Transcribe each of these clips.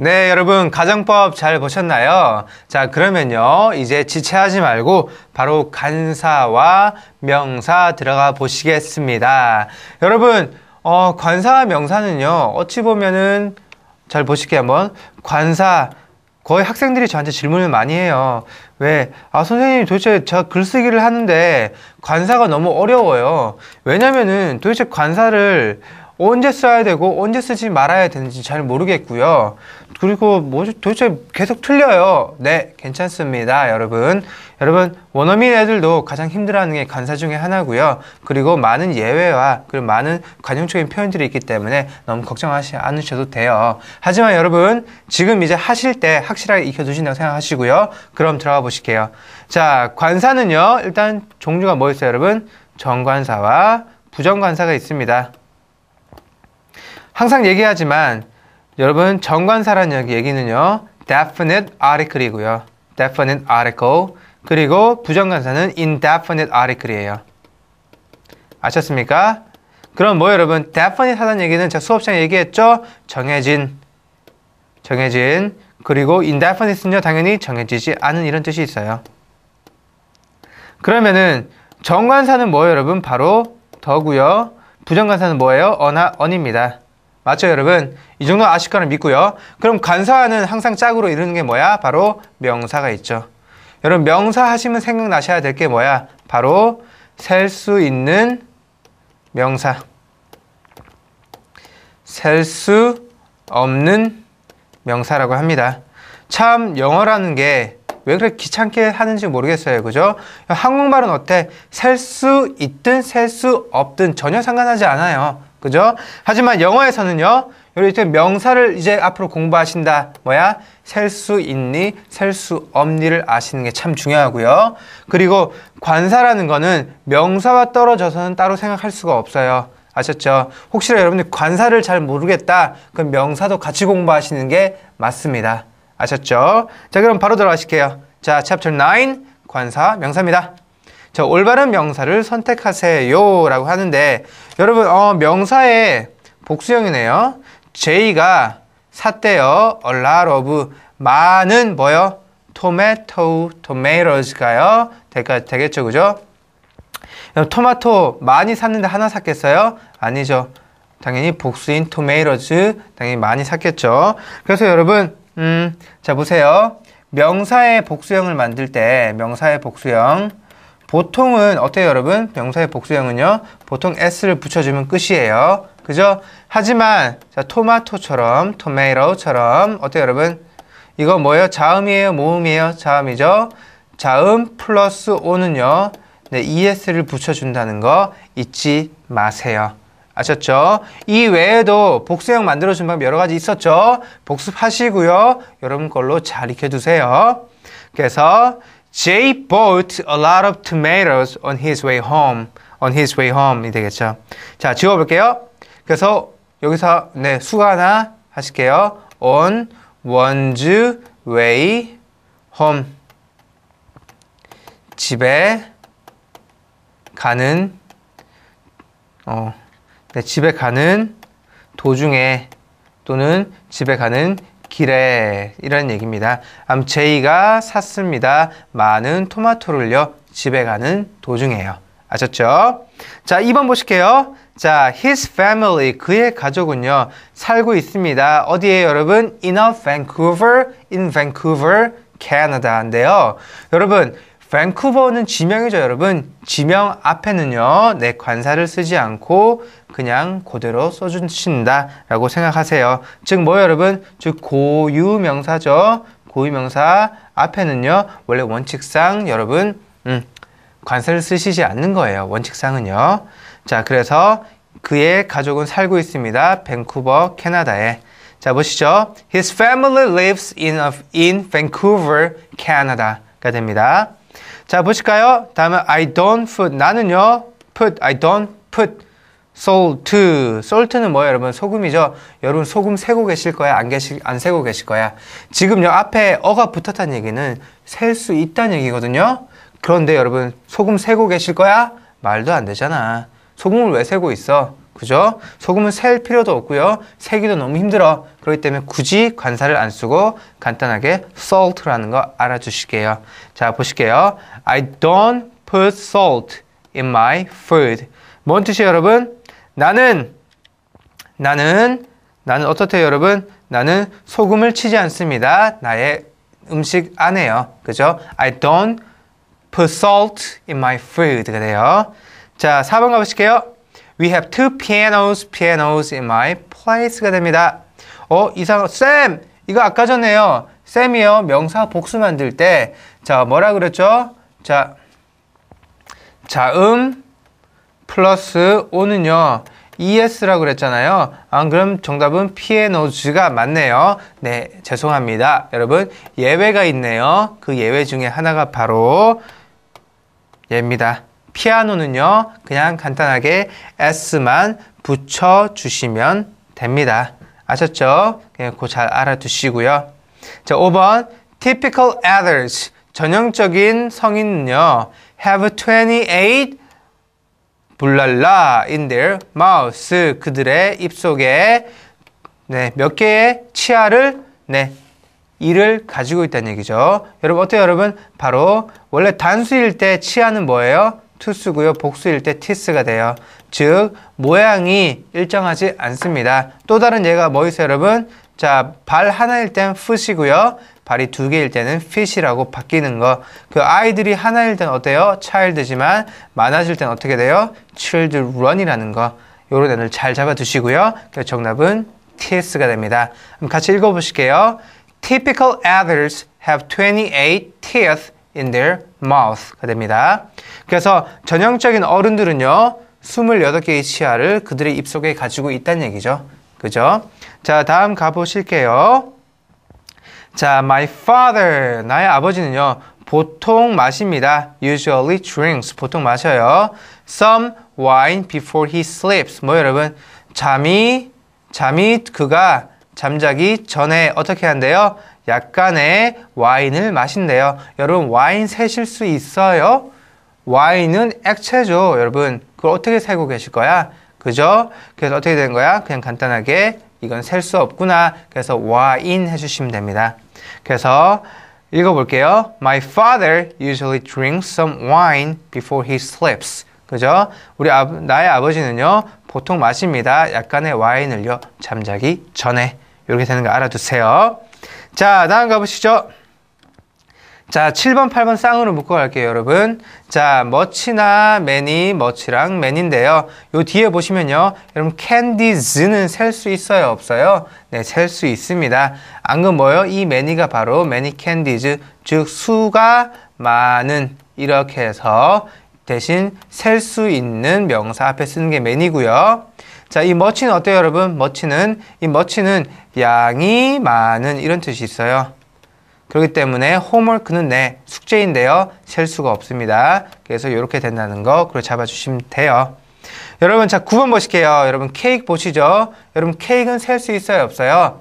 네, 여러분 가정법 잘 보셨나요? 자, 그러면요. 이제 지체하지 말고 바로 간사와 명사 들어가 보시겠습니다. 여러분, 어, 관사와 명사는요. 어찌 보면은 잘 보실게 한번. 관사 거의 학생들이 저한테 질문을 많이 해요. 왜? 아, 선생님 도대체 제가 글쓰기를 하는데 관사가 너무 어려워요. 왜냐면은 도대체 관사를 언제 써야 되고 언제 쓰지 말아야 되는지 잘 모르겠고요. 그리고 뭐 도대체 계속 틀려요. 네, 괜찮습니다, 여러분. 여러분 원어민 애들도 가장 힘들어하는 게 간사 중에 하나고요. 그리고 많은 예외와 그리고 많은 관용적인 표현들이 있기 때문에 너무 걱정하지 않으셔도 돼요. 하지만 여러분 지금 이제 하실 때 확실하게 익혀두신다고 생각하시고요. 그럼 들어가 보실게요. 자, 관사는요. 일단 종류가 뭐 있어요, 여러분? 정관사와 부정관사가 있습니다. 항상 얘기하지만 여러분 정관사란 여기 얘기는요. definite article이고요. definite article 그리고 부정관사는 indefinite article이에요. 아셨습니까? 그럼 뭐 여러분 definite 하다 얘기는 제가 수업시간에 얘기했죠. 정해진 정해진 그리고 indefinite는요 당연히 정해지지 않은 이런 뜻이 있어요. 그러면은 정관사는 뭐 여러분? 바로 더구요 부정관사는 뭐예요? 언나 언입니다. 맞죠 여러분? 이 정도 아실 거는 믿고요. 그럼 간사는 항상 짝으로 이루는 게 뭐야? 바로 명사가 있죠. 여러분 명사 하시면 생각나셔야 될 게 뭐야? 바로 셀 수 있는 명사. 셀 수 없는 명사라고 합니다. 참 영어라는 게 왜 그렇게 귀찮게 하는지 모르겠어요. 그죠? 한국말은 어때? 셀 수 있든 셀 수 없든 전혀 상관하지 않아요. 그죠? 하지만 영어에서는요. 우리 이 명사를 이제 앞으로 공부하신다. 뭐야? 셀 수 있니, 셀 수 없니를 아시는 게 참 중요하고요. 그리고 관사라는 거는 명사와 떨어져서는 따로 생각할 수가 없어요. 아셨죠? 혹시나 여러분들 관사를 잘 모르겠다. 그럼 명사도 같이 공부하시는 게 맞습니다. 아셨죠? 자, 그럼 바로 들어가실게요. 자, c h a p 9 관사 명사입니다. 자, 올바른 명사를 선택하세요 라고 하는데 여러분 어, 명사의 복수형이네요. J가 샀대요. A lot of 많은 뭐요? 토마토, tomatoes가요. 되겠죠, 그죠? 토마토 많이 샀는데 하나 샀겠어요? 아니죠. 당연히 복수인 tomatoes 당연히 많이 샀겠죠. 그래서 여러분, 음, 자 보세요. 명사의 복수형을 만들 때 명사의 복수형 보통은 어때요 여러분? 명사의 복수형은요 보통 s를 붙여주면 끝이에요 그죠? 하지만 자 토마토처럼 토메이로처럼 어때요 여러분? 이거 뭐예요? 자음이에요? 모음이에요? 자음이죠? 자음 플러스 오는요 네, es를 붙여준다는 거 잊지 마세요 아셨죠? 이 외에도 복수형 만들어준 방법 여러 가지 있었죠? 복습하시고요. 여러분 걸로 잘 익혀두세요. 그래서 Jay bought a lot of tomatoes on his way home. on his way home이 되겠죠. 자, 지워 볼게요. 그래서 여기서 네, 수가나 하 하실게요. on one's way home. 집에 가는 어, 네, 집에 가는 도중에 또는 집에 가는 길에 이런 얘기입니다. 암 제이가 샀습니다. 많은 토마토를요. 집에 가는 도중에요. 아셨죠? 자, 2번 보실게요. 자, his family, 그의 가족은요, 살고 있습니다. 어디에 여러분? in a Vancouver, in Vancouver, 캐나다인데요. 여러분, 밴쿠버는 지명이죠, 여러분. 지명 앞에는요, 내 관사를 쓰지 않고 그냥 그대로 써주신다라고 생각하세요. 즉, 뭐 여러분? 즉, 고유명사죠. 고유명사 앞에는요, 원래 원칙상 여러분, 음, 관사를 쓰시지 않는 거예요. 원칙상은요. 자, 그래서 그의 가족은 살고 있습니다. 밴쿠버, 캐나다에. 자, 보시죠. His family lives in, in Vancouver, Canada가 됩니다. 자, 보실까요? 다음은 I don't put. 나는요, put, I don't put salt. salt는 뭐예요, 여러분? 소금이죠? 여러분, 소금 세고 계실 거야? 안계실안 세고 계실 거야? 지금요, 앞에 어가 붙었다는 얘기는 셀 수 있다는 얘기거든요? 그런데 여러분, 소금 세고 계실 거야? 말도 안 되잖아. 소금을 왜 세고 있어? 그죠? 소금은 셀 필요도 없고요. 세기도 너무 힘들어. 그렇기 때문에 굳이 관사를 안 쓰고 간단하게 salt라는 거알아주실게요 자, 보실게요. I don't put salt in my food. 뭔 뜻이에요, 여러분? 나는, 나는, 나는 어떻대요, 여러분? 나는 소금을 치지 않습니다. 나의 음식 안에요. 그죠? I don't put salt in my food가 돼요. 자, 4번 가보실게요. We have two pianos, pianos in my place가 됩니다. 어, 이상, 쌤! 이거 아까 전에요. 쌤이요. 명사 복수 만들 때. 자, 뭐라 그랬죠? 자, 자음 플러스 오는요. es라고 그랬잖아요. 아, 그럼 정답은 피에노즈가 맞네요. 네, 죄송합니다. 여러분, 예외가 있네요. 그 예외 중에 하나가 바로 예입니다 피아노는요, 그냥 간단하게 S만 붙여주시면 됩니다. 아셨죠? 그냥 예, 그잘 알아두시고요. 자, 5번. Typical adults. 전형적인 성인은요, have 28블랄라 in their mouth. 그들의 입속에 네, 몇 개의 치아를 네, 이를 가지고 있다는 얘기죠. 여러분 어때요, 여러분? 바로 원래 단수일 때 치아는 뭐예요? 투수고요. 복수일 때 티스가 돼요. 즉 모양이 일정하지 않습니다. 또 다른 예가 뭐 있어요, 여러분? 자, 발 하나일 땐 푸시고요. 발이 두 개일 때는 핏이라고 바뀌는 거. 그 아이들이 하나일 땐 어때요? 차일드지만 많아질 땐 어떻게 돼요? 칠드 i l 이라는 거. 요런 애들 잘 잡아두시고요. 그 정답은 ts가 됩니다. 그럼 같이 읽어보실게요. Typical adults have 28 teeth in their mouth가 됩니다. 그래서 전형적인 어른들은요, 28개의 치아를 그들의 입속에 가지고 있다는 얘기죠. 그죠? 자, 다음 가보실게요. 자, my father, 나의 아버지는요, 보통 마십니다. usually drinks, 보통 마셔요. some wine before he sleeps. 뭐 여러분, 잠이, 잠이 그가 잠자기 전에 어떻게 한대요? 약간의 와인을 마신대요. 여러분, 와인 세실 수 있어요? Y는 액체죠. 여러분, 그걸 어떻게 살고 계실 거야? 그죠? 그래서 어떻게 된 거야? 그냥 간단하게 이건 셀 수 없구나. 그래서 Y인 해주시면 됩니다. 그래서 읽어볼게요. My father usually drinks some wine before he sleeps. 그죠? 우리 아, 나의 아버지는요, 보통 마십니다. 약간의 와인을요, 잠자기 전에. 이렇게 되는 거 알아두세요. 자, 다음 가보시죠. 자, 7번, 8번 쌍으로 묶어갈게요, 여러분. 자, m u 나 매니, n y 랑 m a 인데요요 뒤에 보시면요. 여러분, 캔디즈는셀 수 있어요, 없어요? 네, 셀 수 있습니다. 안금 뭐요? 예이매니가 바로 매니 캔디즈. 즉, 수가 많은, 이렇게 해서 대신 셀 수 있는 명사 앞에 쓰는 게매니고요 자, 이 m u 는 어때요, 여러분? m u 는이 m u 는 양이 많은 이런 뜻이 있어요. 그렇기 때문에 홈워크는 내 숙제인데요. 셀 수가 없습니다. 그래서 이렇게 된다는 거 그걸 잡아주시면 돼요. 여러분 자 9번 보실게요. 여러분 케이크 보시죠. 여러분 케이크는 셀 수 있어요? 없어요?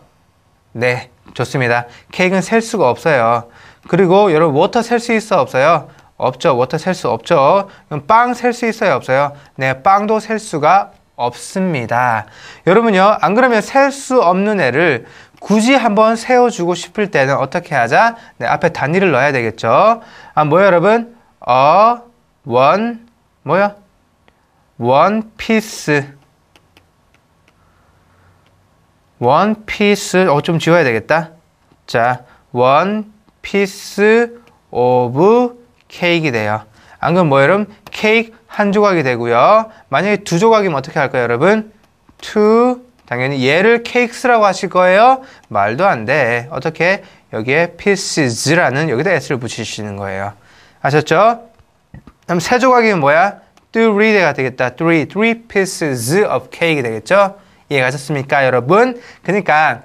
네 좋습니다. 케이크는 셀 수가 없어요. 그리고 여러분 워터 셀 수 있어? 요 없어요? 없죠. 워터 셀 수 없죠. 그럼 빵 셀 수 있어요? 없어요? 네 빵도 셀 수가 없습니다. 여러분요, 안 그러면 셀 수 없는 애를 굳이 한번 세워주고 싶을 때는 어떻게 하자? 네, 앞에 단위를 넣어야 되겠죠. 아, 뭐요, 여러분? 어, 원, 뭐요? 원 피스. 원 피스, 어, 좀 지워야 되겠다. 자, 원 피스 오브 케이크이 돼요. 안 그럼 뭐 여러분? 케이크 한 조각이 되고요. 만약에 두 조각이면 어떻게 할까요, 여러분? two 당연히 얘를 케이크스라고 하실 거예요. 말도 안 돼. 어떻게? 여기에 pieces라는 여기다 s를 붙이시는 거예요. 아셨죠? 그럼 세 조각이면 뭐야? three가 되겠다. three, three pieces of cake 되겠죠? 이해가셨습니까, 여러분? 그러니까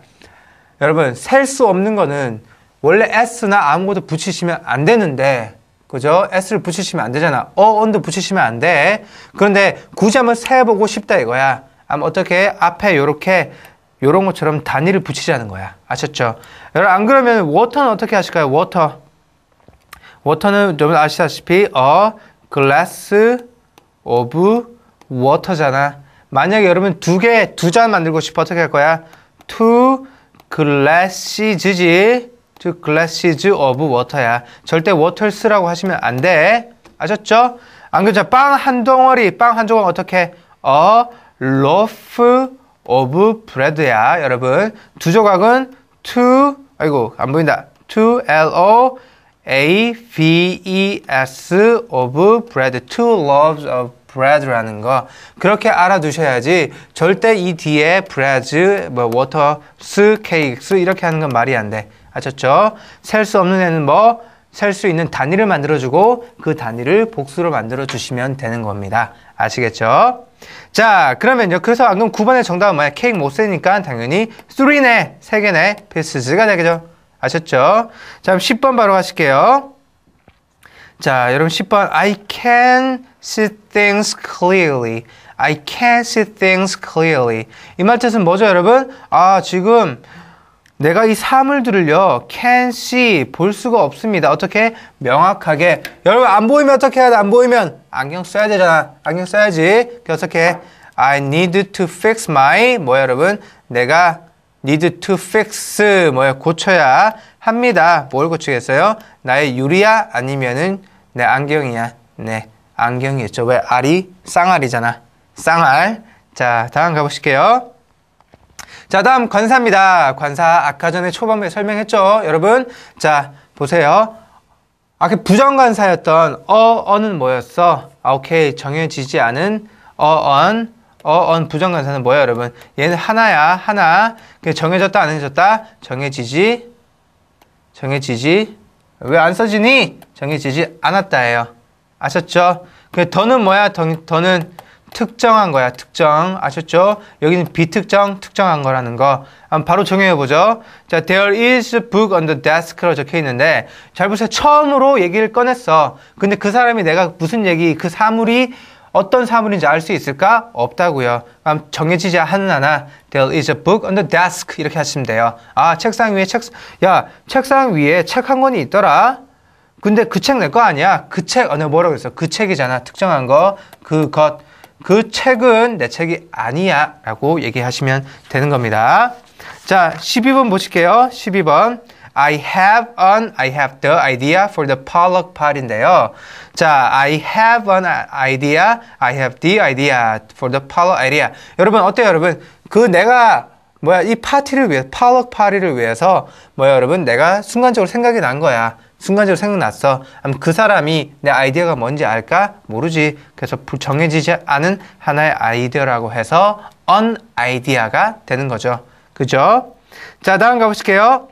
여러분 셀 수 없는 거는 원래 s나 아무것도 붙이시면 안 되는데 그죠? s를 붙이시면 안 되잖아. 어언도 붙이시면 안 돼. 그런데 굳이 한번 세보고 싶다 이거야. 아마 어떻게 앞에 이렇게 이런 것처럼 단위를 붙이자는 거야. 아셨죠? 여러분 안 그러면 워터는 어떻게 하실까요? 워터. 워터는 여러분 아시다시피 어 glass of water잖아. 만약에 여러분 두 개, 두 잔 만들고 싶어 어떻게 할 거야? two glasses지. two glasses of water야. 절대 w a t e r 라고 하시면 안 돼. 아셨죠? 안 그죠? 빵 한 덩어리, 빵 한 조각 어떻게? 어 loaf of bread야. 여러분, 두 조각은 two, 아이고, 안 보인다. two, L-O, A, V, E, S of bread. two loaves of bread라는 거. 그렇게 알아두셔야지 절대 이 뒤에 bread, 뭐, water, cakes 이렇게 하는 건 말이 안 돼. 아셨죠? 셀 수 없는 애는 뭐, 셀수 있는 단위를 만들어주고 그 단위를 복수로 만들어주시면 되는 겁니다. 아시겠죠? 자, 그러면요. 그래서 방금 9번의 정답은 뭐야? 케이크 못 세니까 당연히 3네, 3개네 피스즈가 되겠죠. 아셨죠? 자, 그럼 10번 바로 가실게요. 자, 여러분 10번 I can see things clearly. I can see things clearly. 이 말 뜻은 뭐죠, 여러분? 아, 지금 내가 이 사물들을요 can see 볼 수가 없습니다 어떻게 명확하게 여러분 안 보이면 어떻게 해야 돼안 보이면 안경 써야 되잖아 안경 써야지 어떻게 I need to fix my 뭐야 여러분 내가 need to fix 뭐야 고쳐야 합니다 뭘 고치겠어요 나의 유리야 아니면은 내 안경이야 네 안경이겠죠 왜 알이 쌍알이잖아 쌍알 자 다음 가보실게요 자, 다음 관사입니다. 관사 아까 전에 초반에 설명했죠. 여러분, 자, 보세요. 아까 그 부정관사였던 어, 어는 뭐였어? 아, 오케이. 정해지지 않은 어, 언. 어, 언 부정관사는 뭐야, 여러분? 얘는 하나야, 하나. 그 정해졌다, 안 해졌다? 정해지지, 정해지지. 왜 안 써지니? 정해지지 않았다예요. 아셨죠? 그 더는 뭐야? 더, 더는 특정한 거야. 특정. 아셨죠? 여기는 비특정, 특정한 거라는 거. 바로 정의해 보죠. 자, there is book on the desk로 적혀 있는데 잘 보세요. 처음으로 얘기를 꺼냈어. 근데 그 사람이 내가 무슨 얘기, 그 사물이 어떤 사물인지 알 수 있을까? 없다고요. 그럼 정해지지 않은 하나 there is a book on the desk 이렇게 하시면 돼요. 아, 책상 위에 책 야, 책상 위에 책 한 권이 있더라. 근데 그 책 낼 거 아니야? 그 책, 어, 느 뭐라고 했어? 그 책이잖아. 특정한 거, 그 것. 그 책은 내 책이 아니야 라고 얘기하시면 되는 겁니다. 자, 12번 보실게요. 12번. I have an, I have the idea for the Pollock pot인데요. 자, I have an idea, I have the idea for the Pollock idea. 여러분, 어때요, 여러분? 그 내가, 뭐야, 이 파티를 위해, Pollock 파티를 위해서, 뭐야, 여러분? 내가 순간적으로 생각이 난 거야. 순간적으로 생각났어. 그 사람이 내 아이디어가 뭔지 알까? 모르지. 그래서 정해지지 않은 하나의 아이디어라고 해서 on idea가 되는 거죠. 그죠? 자, 다음 가보실게요.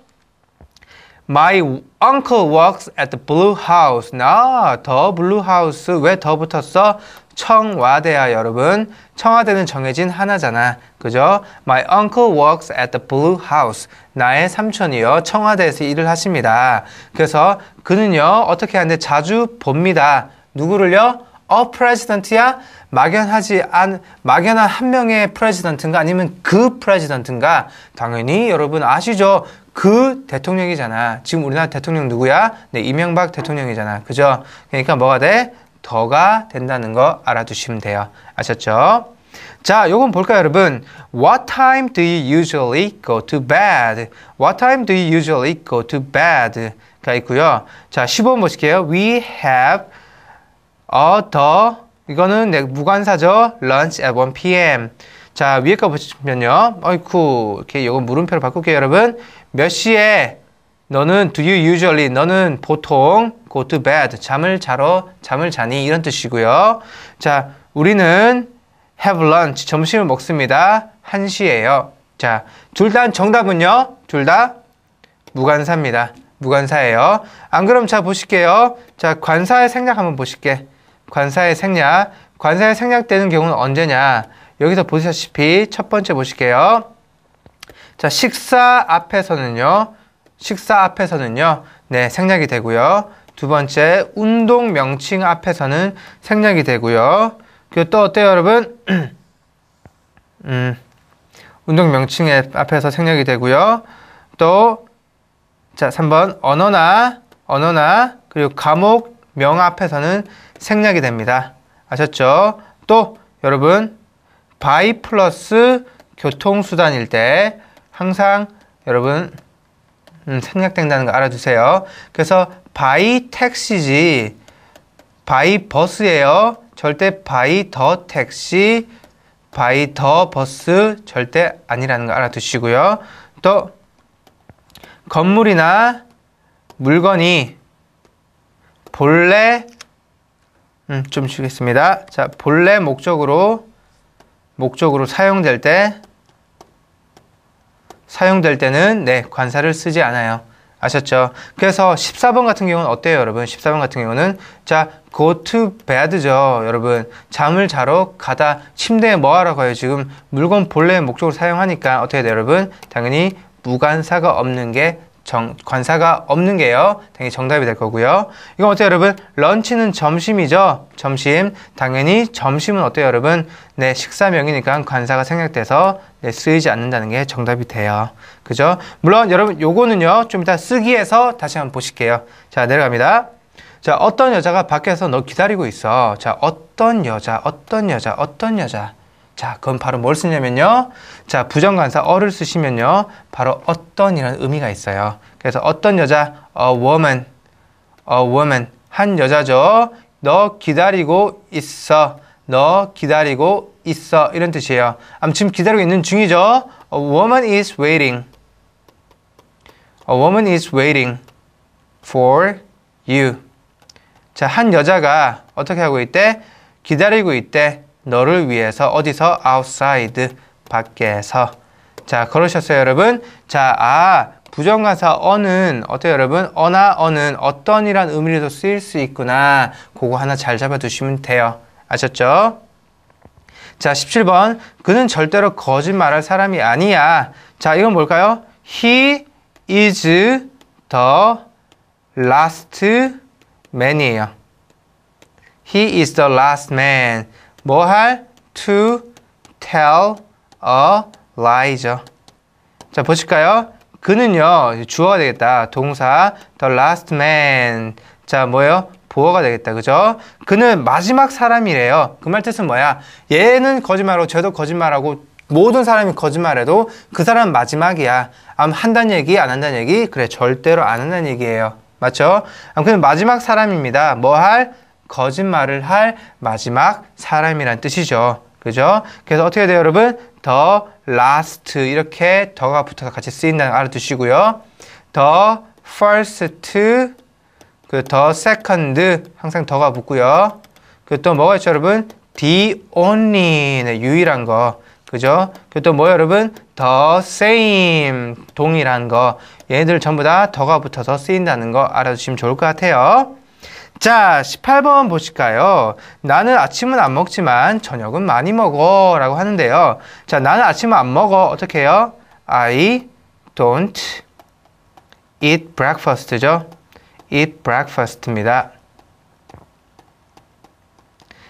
My uncle works at the blue house. 나, 더 블루 하우스. 왜 더 붙었어? 청와대야 여러분 청와대는 정해진 하나잖아 그죠? My uncle works at the Blue House 나의 삼촌이요 청와대에서 일을 하십니다 그래서 그는요 어떻게 하는데 자주 봅니다 누구를요? 어 프레지던트야? 막연하지 않 막연한 한 명의 프레지던트인가 아니면 그 프레지던트인가? 당연히 여러분 아시죠? 그 대통령이잖아. 지금 우리나라 대통령 누구야? 네, 이명박 대통령이잖아. 그죠? 그러니까 뭐가 돼? 더가 된다는 거 알아두시면 돼요. 아셨죠? 자, 요건 볼까요, 여러분? What time do you usually go to bed? What time do you usually go to bed? 가 있고요. 자, 15번 보실게요. We have a the 이거는 네, 무관사죠. lunch at 1 p.m. 자, 위에 거 보시면요. 어이쿠. 이렇게 요거 물음표로 바꿀게요, 여러분. 몇 시에 너는 do you usually 너는 보통 go to bed 잠을 자러 잠을 자니 이런 뜻이고요. 자, 우리는 have lunch 점심을 먹습니다. 1시에요 자, 둘 다 정답은요. 둘 다 무관사입니다. 무관사예요. 안 그럼 자 보실게요. 자, 관사의 생략 한번 보실게. 관사의 생략. 관사의 생략되는 경우는 언제냐? 여기서 보시다시피 첫 번째 보실게요. 자, 식사 앞에서는요. 식사 앞에서는요. 네, 생략이 되고요. 두 번째, 운동 명칭 앞에서는 생략이 되고요. 그리고 또 어때요, 여러분? 음, 운동 명칭 앞에서 생략이 되고요. 또, 자, 3번, 언어나, 언어나, 그리고 과목, 명 앞에서는 생략이 됩니다. 아셨죠? 또, 여러분, 바이 플러스 교통수단일 때 항상 여러분 음, 생략된다는 거 알아주세요. 그래서 by 택시지 by 버스예요. 절대 by 더 택시 by 더 버스 절대 아니라는 거 알아두시고요. 또 건물이나 물건이 본래 음, 좀 쉬겠습니다. 자, 본래 목적으로 목적으로 사용될 때 사용될 때는 네, 관사를 쓰지 않아요. 아셨죠? 그래서 14번 같은 경우는 어때요, 여러분? 14번 같은 경우는 자, go to bed죠, 여러분. 잠을 자러 가다 침대에 뭐 하러 가요? 지금 물건 본래의 목적으로 사용하니까 어떻게 돼요, 여러분? 당연히 무관사가 없는 게 정, 관사가 없는 게요. 당연히 정답이 될 거고요. 이건 어때요, 여러분? 런치는 점심이죠. 점심. 당연히 점심은 어때요, 여러분? 네, 식사명이니까 관사가 생략돼서 네, 쓰이지 않는다는 게 정답이 돼요. 그죠? 물론 여러분 요거는요. 좀 이따 쓰기에서 다시 한번 보실게요. 자, 내려갑니다. 자, 어떤 여자가 밖에서 너 기다리고 있어. 자, 어떤 여자, 어떤 여자, 어떤 여자. 자, 그건 바로 뭘 쓰냐면요. 자, 부정관사 어를 쓰시면요. 바로 어떤이런 의미가 있어요. 그래서 어떤 여자, a woman, a woman, 한 여자죠. 너 기다리고 있어. 너 기다리고 있어. 이런 뜻이에요. 암 지금 기다리고 있는 중이죠. A woman is waiting. A woman is waiting for you. 자, 한 여자가 어떻게 하고 있대? 기다리고 있대. 너를 위해서 어디서 outside 밖에서 자 그러셨어요 여러분 자 아 부정가사 어는 어때요 여러분 어나 어는 어떤이란 의미로도 쓰일 수 있구나 그거 하나 잘 잡아두시면 돼요 아셨죠? 자 17번 그는 절대로 거짓말할 사람이 아니야 자 이건 뭘까요? he is the last man이에요 he is the last man 뭐 할? to tell a lie죠. 자, 보실까요? 그는요, 주어가 되겠다. 동사, the last man. 자, 뭐예요? 보어가 되겠다. 그죠? 그는 마지막 사람이래요. 그 말 뜻은 뭐야? 얘는 거짓말하고, 쟤도 거짓말하고, 모든 사람이 거짓말해도 그 사람 마지막이야. 암 한다는 얘기, 안 한다는 얘기? 그래, 절대로 안 한다는 얘기예요. 맞죠? 암 그는 마지막 사람입니다. 뭐 할? 거짓말을 할 마지막 사람이란 뜻이죠. 그죠? 그래서 어떻게 돼요, 여러분? 더 last 이렇게 더가 붙어서 같이 쓰인다는 알아두시고요. 더 first 그더 second 항상 더가 붙고요. 그 또 뭐가 있죠, 여러분? the only 네, 유일한 거. 그죠? 그 또 뭐 여러분? 더 same 동일한 거. 얘네들 전부 다 더가 붙어서 쓰인다는 거 알아두시면 좋을 것 같아요. 자, 18번 보실까요? 나는 아침은 안 먹지만 저녁은 많이 먹어 라고 하는데요. 자, 나는 아침은 안 먹어. 어떻게 해요? I don't eat breakfast죠. eat breakfast입니다.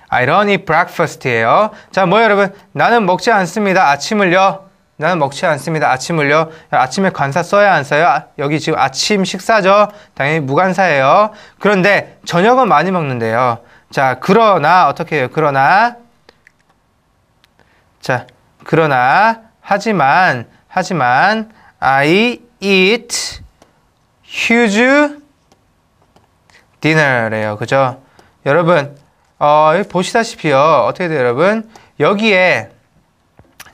I don't eat breakfast예요. 자, 뭐 여러분? 나는 먹지 않습니다. 아침을요. 나는 먹지 않습니다. 아침을요. 아침에 관사 써야 안 써요? 아, 여기 지금 아침 식사죠. 당연히 무관사예요. 그런데 저녁은 많이 먹는데요. 자, 그러나 어떻게 해요? 그러나 자, 그러나 하지만 하지만 I eat huge dinner래요. 그죠? 여러분, 어, 보시다시피요. 어떻게 돼요, 여러분? 여기에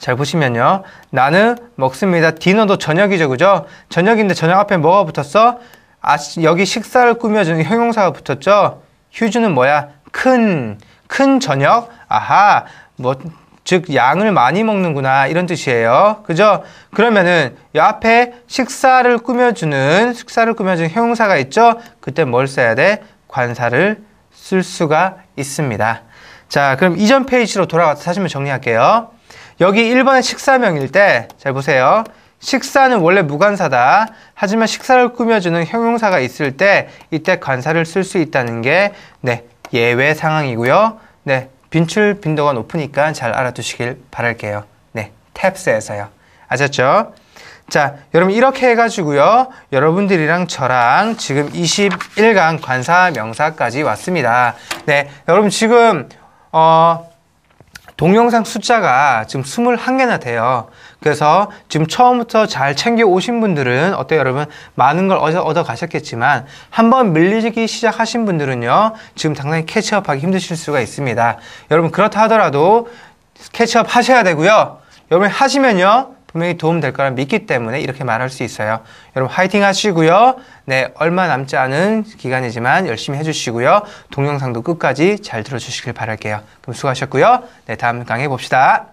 잘 보시면요. 나는 먹습니다. 디너도 저녁이죠. 그죠? 저녁인데 저녁 앞에 뭐가 붙었어? 아, 여기 식사를 꾸며주는 형용사가 붙었죠? 휴즈는 뭐야? 큰, 큰 저녁? 아하, 뭐, 즉, 양을 많이 먹는구나. 이런 뜻이에요. 그죠? 그러면은, 이 앞에 식사를 꾸며주는, 식사를 꾸며주는 형용사가 있죠? 그때 뭘 써야 돼? 관사를 쓸 수가 있습니다. 자, 그럼 이전 페이지로 돌아가서 다시 한번 정리할게요. 여기 1번의 식사명일 때 잘 보세요. 식사는 원래 무관사다. 하지만 식사를 꾸며주는 형용사가 있을 때 이때 관사를 쓸 수 있다는 게 네, 예외 상황이고요. 네, 빈출 빈도가 높으니까 잘 알아두시길 바랄게요. 네, 탭스에서요. 아셨죠? 자, 여러분 이렇게 해가지고요. 여러분들이랑 저랑 지금 21강 관사 명사까지 왔습니다. 네, 여러분 지금 어 동영상 숫자가 지금 21개나 돼요. 그래서 지금 처음부터 잘 챙겨 오신 분들은 어때요 여러분? 많은 걸 얻어, 가셨겠지만 한번 밀리기 시작하신 분들은요. 지금 당장 캐치업하기 힘드실 수가 있습니다. 여러분 그렇다 하더라도 캐치업 하셔야 되고요. 여러분 하시면요. 분명히 도움될 거라 믿기 때문에 이렇게 말할 수 있어요. 여러분 화이팅 하시고요. 네, 얼마 남지 않은 기간이지만 열심히 해주시고요. 동영상도 끝까지 잘 들어주시길 바랄게요. 그럼 수고하셨고요. 네, 다음 강의 봅시다.